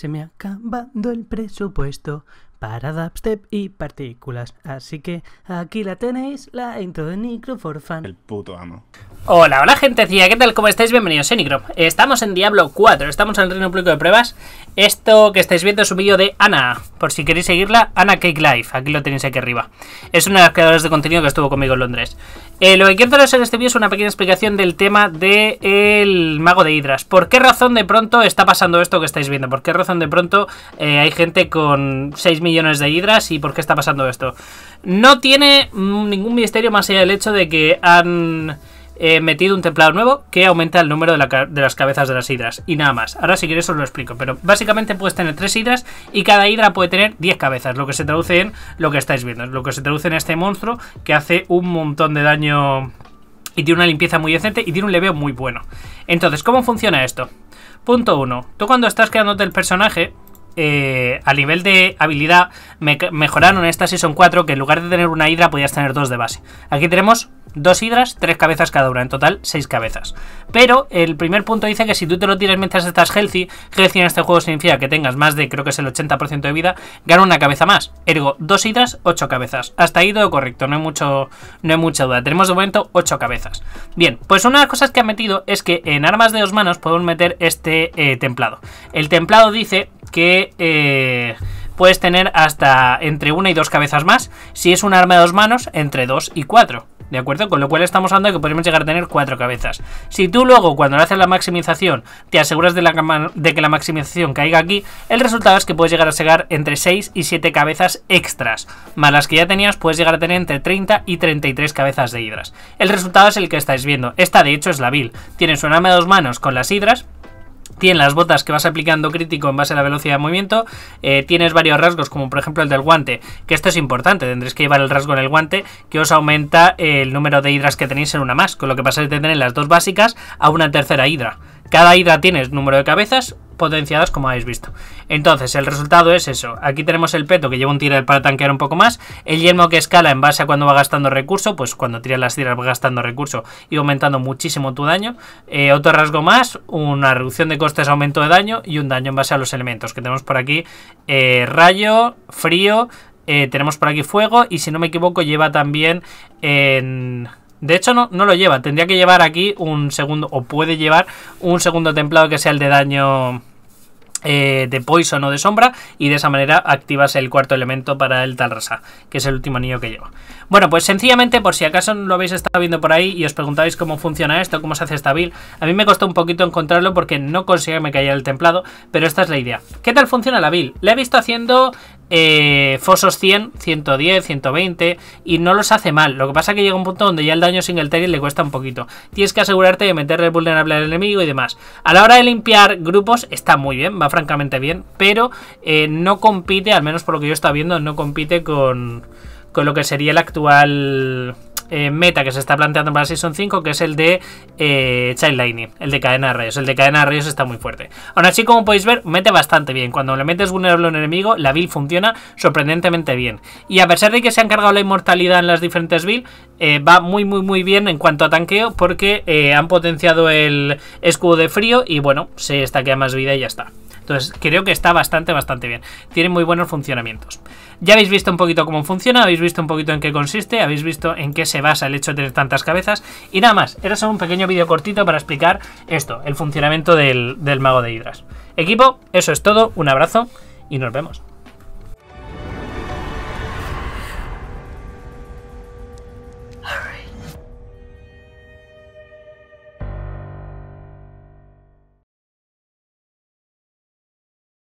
Se me ha acabado el presupuesto para dubstep y partículas. Así que aquí la tenéis, la intro de Nicro for El puto amo. Hola, hola gente, ¿qué tal? ¿Cómo estáis? Bienvenidos a Enicrom. Estamos en Diablo 4, estamos en el reino público de pruebas. Esto que estáis viendo es un vídeo de Ana, por si queréis seguirla, Ana Cake Life, aquí lo tenéis aquí arriba. Es una de las creadoras de contenido que estuvo conmigo en Londres. Eh, lo que quiero daros en este vídeo es una pequeña explicación del tema del el mago de Hidras. ¿Por qué razón de pronto está pasando esto que estáis viendo? ¿Por qué razón de pronto eh, hay gente con 6 millones de Hidras y por qué está pasando esto? No tiene mm, ningún misterio más allá del hecho de que han he metido un templado nuevo que aumenta el número de, las cabezas de las hidras. Y nada más. Ahora si quieres os lo explico. Pero básicamente puedes tener tres hidras y cada hidra puede tener 10 cabezas. Lo que se traduce en lo que estáis viendo. Lo que se traduce en este monstruo que hace un montón de daño y tiene una limpieza muy decente y tiene un leveo muy bueno. Entonces, ¿cómo funciona esto? Punto 1. Tú cuando estás creándote el personaje, eh, a nivel de habilidad mejoraron estas esta Season 4 que en lugar de tener una hidra podías tener dos de base. Aquí tenemos dos hidras, tres cabezas cada una, en total seis cabezas. Pero el primer punto dice que si tú te lo tiras mientras estás healthy, healthy en este juego significa que tengas más de creo que es el 80% de vida, gana una cabeza más. Ergo, dos hidras, ocho cabezas. Hasta ahí todo correcto, no hay, mucho, no hay mucha duda. Tenemos de momento ocho cabezas. Bien, pues una de las cosas que ha metido es que en armas de dos manos podemos meter este eh, templado. El templado dice que eh, puedes tener hasta entre una y dos cabezas más. Si es un arma de dos manos, entre dos y cuatro. ¿De acuerdo? Con lo cual estamos hablando de que podemos llegar a tener cuatro cabezas. Si tú luego, cuando haces la maximización, te aseguras de, que la maximización caiga aquí, el resultado es que puedes llegar a llegar entre 6 y 7 cabezas extras. Más las que ya tenías, puedes llegar a tener entre 30 y 33 cabezas de hidras. El resultado es el que estáis viendo. Esta, de hecho, es la vil. Tiene su arma de dos manos con las hidras, Tienes las botas que vas aplicando crítico en base a la velocidad de movimiento. Eh, tienes varios rasgos, como por ejemplo el del guante, que esto es importante, tendréis que llevar el rasgo en el guante, que os aumenta el número de hidras que tenéis en una más, con lo que pasáis de tener las dos básicas a una tercera hidra. Cada ida tienes número de cabezas potenciadas como habéis visto. Entonces, el resultado es eso. Aquí tenemos el peto que lleva un tirar para tanquear un poco más. El yelmo que escala en base a cuando va gastando recurso. Pues cuando tiras las tiras va gastando recurso y aumentando muchísimo tu daño. Eh, otro rasgo más, una reducción de costes, aumento de daño y un daño en base a los elementos que tenemos por aquí. Eh, rayo, frío, eh, tenemos por aquí fuego y si no me equivoco lleva también en... De hecho, no, no lo lleva. Tendría que llevar aquí un segundo, o puede llevar un segundo templado que sea el de daño eh, de Poison o de Sombra y de esa manera activas el cuarto elemento para el Talrasa, que es el último anillo que lleva. Bueno, pues sencillamente, por si acaso no lo habéis estado viendo por ahí y os preguntáis cómo funciona esto, cómo se hace esta build, a mí me costó un poquito encontrarlo porque no conseguí que me caía el templado, pero esta es la idea. ¿Qué tal funciona la build? La he visto haciendo eh, Fosos 100, 110, 120 y no los hace mal. Lo que pasa es que llega un punto donde ya el daño target le cuesta un poquito. Tienes que asegurarte de meterle vulnerable al enemigo y demás. A la hora de limpiar grupos está muy bien, va francamente bien, pero eh, no compite, al menos por lo que yo estaba viendo, no compite con, con lo que sería el actual eh, meta que se está planteando para Season 5, que es el de eh, Child el de cadena de rayos. El de cadena de rayos está muy fuerte. Aún así, como podéis ver, mete bastante bien. Cuando le metes vulnerable a un enemigo, la build funciona sorprendentemente bien. Y a pesar de que se han cargado la inmortalidad en las diferentes builds, eh, va muy, muy, muy bien en cuanto a tanqueo, porque han potenciado el escudo de frío y bueno, se estaquea más vida y ya está. Entonces creo que está bastante, bastante bien. Tiene muy buenos funcionamientos. Ya habéis visto un poquito cómo funciona, habéis visto un poquito en qué consiste, habéis visto en qué se basa el hecho de tener tantas cabezas. Y nada más, era solo un pequeño vídeo cortito para explicar esto, el funcionamiento del, del mago de hidras. Equipo, eso es todo, un abrazo y nos vemos.